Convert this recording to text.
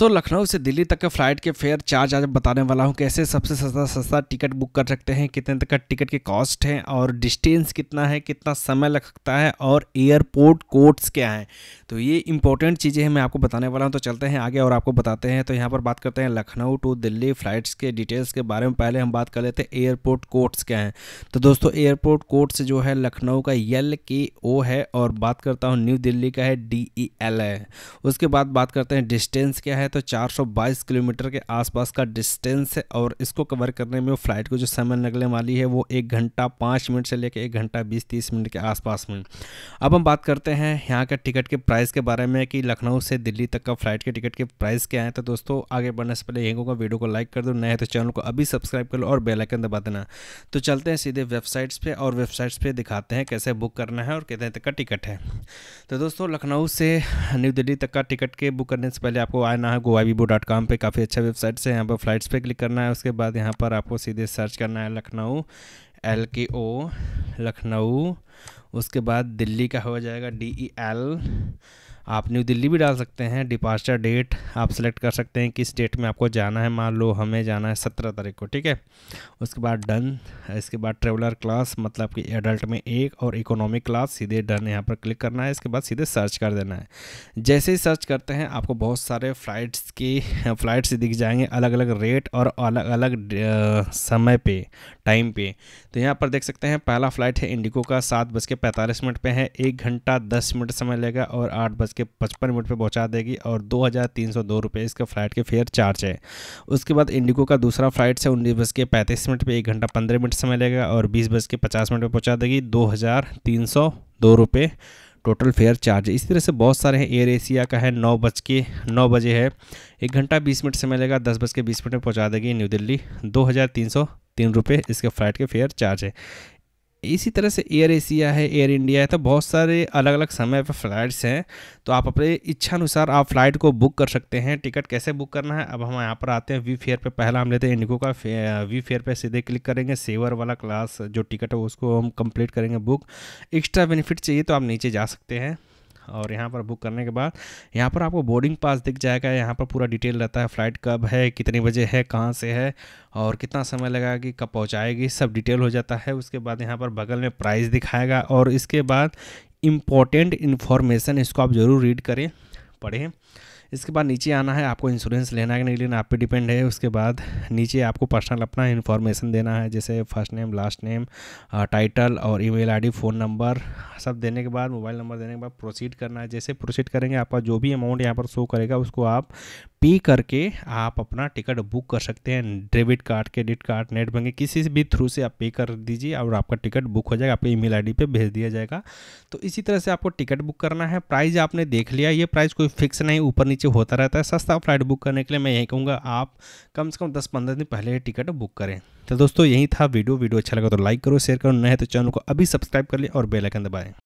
तो लखनऊ से दिल्ली तक के फ्लाइट के फेयर चार्ज आज बताने वाला हूँ कैसे सबसे सस्ता सस्ता टिकट बुक कर सकते हैं कितने तक का टिकट के कॉस्ट हैं और डिस्टेंस कितना है कितना समय लग सकता है और एयरपोर्ट कोड्स क्या हैं तो ये इंपॉर्टेंट चीज़ें हैं मैं आपको बताने वाला हूँ तो चलते हैं आगे और आपको बताते हैं तो यहाँ पर बात करते हैं लखनऊ टू दिल्ली फ़्लाइट्स के डिटेल्स के बारे में पहले हम बात कर लेते हैं एयरपोर्ट कोड्स क्या हैं तो दोस्तों एयरपोर्ट कोड्स जो है लखनऊ का यल के ओ है और बात करता हूँ न्यू दिल्ली का है डी ई एल है उसके बाद बात करते हैं डिस्टेंस क्या है है तो 422 किलोमीटर के आसपास का डिस्टेंस है और इसको कवर करने में फ़्लाइट को जो समय लगने वाली है वो एक घंटा पाँच मिनट से लेकर एक घंटा बीस तीस मिनट के आसपास में अब हम बात करते हैं यहाँ के टिकट के प्राइस के बारे में कि लखनऊ से दिल्ली तक का फ़्लाइट के टिकट के प्राइस क्या है तो दोस्तों आगे बढ़ने से पहले यही होगा वीडियो को लाइक कर दो नए तो चैनल को अभी सब्सक्राइब कर लो और बेलाइकन दबा देना तो चलते हैं सीधे वेबसाइट्स पर और वेबसाइट्स पर दिखाते हैं कैसे बुक करना है और कितने तक का टिकट है तो दोस्तों लखनऊ से न्यू दिल्ली तक का टिकट के बुक करने से पहले आपको आना यहाँ गोवाबीबो डॉट कॉम पर काफ़ी अच्छा वेबसाइट से यहाँ पर फ्लाइट्स पे क्लिक करना है उसके बाद यहाँ पर आपको सीधे सर्च करना है लखनऊ एल के ओ लखनऊ उसके बाद दिल्ली का हो जाएगा डी ई एल आप न्यू दिल्ली भी डाल सकते हैं डिपार्चर डेट आप सेलेक्ट कर सकते हैं किस डेट में आपको जाना है मान लो हमें जाना है सत्रह तारीख को ठीक है उसके बाद डन इसके बाद ट्रेवलर क्लास मतलब कि एडल्ट में एक और इकोनॉमिक क्लास सीधे डन यहाँ पर क्लिक करना है इसके बाद सीधे सर्च कर देना है जैसे ही सर्च करते हैं आपको बहुत सारे फ़्लाइट्स की फ़्लाइट्स दिख जाएंगे अलग अलग रेट और अलग अलग समय पर टाइम पे तो यहाँ पर देख सकते हैं पहला फ़्लाइट है इंडिगो का सात बज के पैंतालीस मिनट पर है एक घंटा दस मिनट समय लेगा और आठ बज इसके पचपन मिनट पर पहुँचा देगी और दो हज़ार तीन सौ दो फ़्लाइट के फेयर चार्ज है उसके बाद इंडिगो का दूसरा फ्लाइट से उन्नीस बज के पैंतीस मिनट पर एक घंटा पंद्रह मिनट समय लेगा और बीस बज के पचास मिनट पर पहुँचा देगी दो हज़ार तीन सौ दो रुपये टोटल फेयर चार्ज इसी तरह से बहुत सारे हैं एयर एशिया का है नौ बज के नौ बजे है एक घंटा बीस मिनट समय लगेगा दस बज के बीस मिनट में पहुँचा देगी न्यू दिल्ली दो हज़ार तीन सौ तीन रुपये इसके फ़्लाइट के फेयर चार्ज है इसी तरह से एयर एशिया है एयर इंडिया है तो बहुत सारे अलग अलग समय पर फ्लाइट्स हैं तो आप अपने इच्छानुसार आप फ्लाइट को बुक कर सकते हैं टिकट कैसे बुक करना है अब हम यहाँ पर आते हैं वी फेयर पे पहला हम लेते हैं इंडिगो का वी फेयर पे सीधे क्लिक करेंगे सेवर वाला क्लास जो टिकट है उसको हम कंप्लीट करेंगे बुक एक्स्ट्रा बेनिफिट चाहिए तो आप नीचे जा सकते हैं और यहाँ पर बुक करने के बाद यहाँ पर आपको बोर्डिंग पास दिख जाएगा यहाँ पर पूरा डिटेल रहता है फ़्लाइट कब है कितने बजे है कहाँ से है और कितना समय लगा कि कब पहुँचाएगी सब डिटेल हो जाता है उसके बाद यहाँ पर बगल में प्राइस दिखाएगा और इसके बाद इम्पॉर्टेंट इन्फॉर्मेशन इसको आप ज़रूर रीड करें पढ़ें इसके बाद नीचे आना है आपको इंश्योरेंस लेना है कि नहीं लेना आप पे डिपेंड है उसके बाद नीचे आपको पर्सनल अपना इन्फॉर्मेशन देना है जैसे first name last name title और ईमेल आईडी फ़ोन नंबर सब देने के बाद मोबाइल नंबर देने के बाद प्रोसीड करना है जैसे प्रोसीड करेंगे आपका जो भी अमाउंट यहाँ पर शो करेगा उसको आप पे करके आप अपना टिकट बुक कर सकते हैं debit card credit card net banking किसी भी थ्रू से आप पे कर दीजिए और आपका टिकट बुक हो जाएगा आपके ईमेल आईडी पे भेज दिया जाएगा तो इसी तरह से आपको टिकट बुक करना है प्राइस आपने देख लिया ये प्राइस कोई फिक्स नहीं ऊपर नीचे होता रहता है सस्ता फ्लाइट बुक करने के लिए मैं यही कहूँगा आप कम से कम दस पंद्रह दिन पहले टिकट बुक करें तो दोस्तों यही था वीडियो वीडियो अच्छा लगा तो लाइक करो शेयर करो नए तो चैनल को अभी सब्सक्राइब कर लें और बेलाइकन दबाएँ